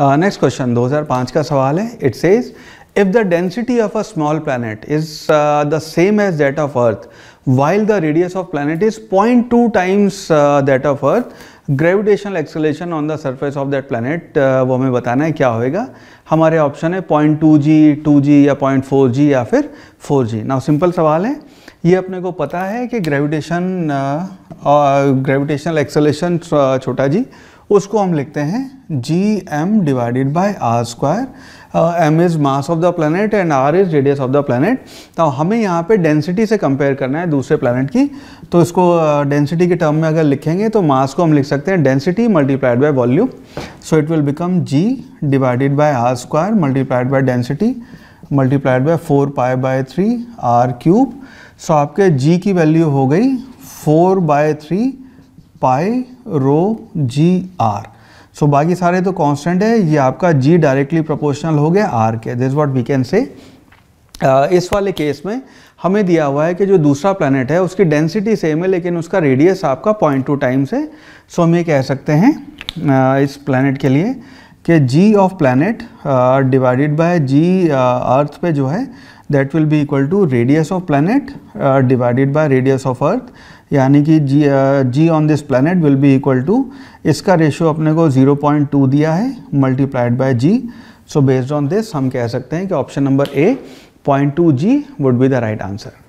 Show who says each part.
Speaker 1: next question 2005 का सवाल है it says if the density of a small planet is the same as that of earth while the radius of planet is point two times that of earth gravitational acceleration on the surface of that planet वो हमें बताना है क्या होएगा हमारे option है point two जी या point जी या फिर जी नाउ सिंपल सवाल है ये अपने को पता है कि ग्रेविटेशन ग्रेविटेशनल एक्सलेशन छोटा जी उसको हम लिखते हैं G M divided by R square M is mass of the planet and R is radius of the planet तो हमें यहाँ पे डेंसिटी से कंपेयर करना है दूसरे प्लानट की तो इसको डेंसिटी uh, के टर्म में अगर लिखेंगे तो मास को हम लिख सकते हैं density multiplied by volume so it will become G divided by R square multiplied by density multiplied by four pi by three R cube so आपके जी की वैल्यू हो गई four by three pi rho G R so बाकी सारे तो constant है ये आपका जी डायरेक्टली प्रोपोर्शनल हो गया आर के this what we can say इस वाले केस में हमें दिया हुआ है कि जो दूसरा प्लानट है उसकी डेंसिटी सेम है लेकिन उसका रेडियस आपका पॉइंट टू टाइम्स है सो हम ये कह सकते हैं uh, इस प्लानट के लिए कि G of planet divided by G earth पे जो है that will be equal to radius of planet divided by radius of earth यानी कि G G on this planet will be equal to इसका रेशियो अपने को 0.2 दिया है multiplied by G so based on this हम कह सकते हैं कि option number A point two G would be the right answer